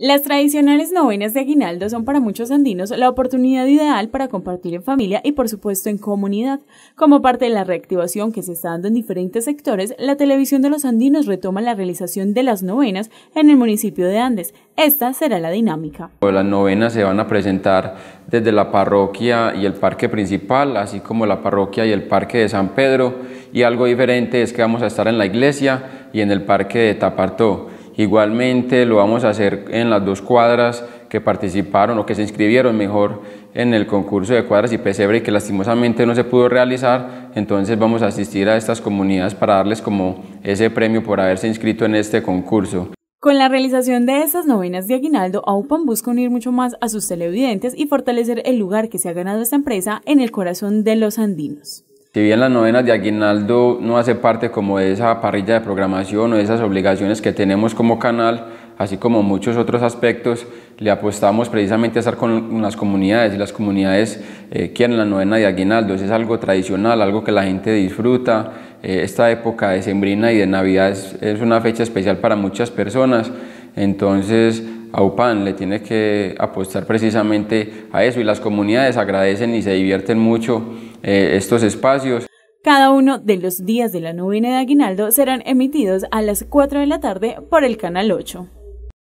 Las tradicionales novenas de aguinaldo son para muchos andinos la oportunidad ideal para compartir en familia y por supuesto en comunidad. Como parte de la reactivación que se está dando en diferentes sectores, la televisión de los andinos retoma la realización de las novenas en el municipio de Andes. Esta será la dinámica. Las novenas se van a presentar desde la parroquia y el parque principal, así como la parroquia y el parque de San Pedro. Y algo diferente es que vamos a estar en la iglesia y en el parque de Tapartó. Igualmente lo vamos a hacer en las dos cuadras que participaron o que se inscribieron mejor en el concurso de cuadras y pesebre y que lastimosamente no se pudo realizar, entonces vamos a asistir a estas comunidades para darles como ese premio por haberse inscrito en este concurso. Con la realización de estas novenas de aguinaldo, AUPAN busca unir mucho más a sus televidentes y fortalecer el lugar que se ha ganado esta empresa en el corazón de los andinos. Si bien las novenas de aguinaldo no hace parte como de esa parrilla de programación o de esas obligaciones que tenemos como canal, así como muchos otros aspectos, le apostamos precisamente a estar con las comunidades y las comunidades eh, quieren la novena de Aguinaldo. es algo tradicional, algo que la gente disfruta, eh, esta época de Sembrina y de Navidad es, es, una fecha especial para muchas personas, entonces UPAN le tiene que apostar precisamente a eso y las comunidades agradecen y se divierten mucho eh, estos espacios. Cada uno de los días de la novena de Aguinaldo serán emitidos a las 4 de la tarde por el Canal 8.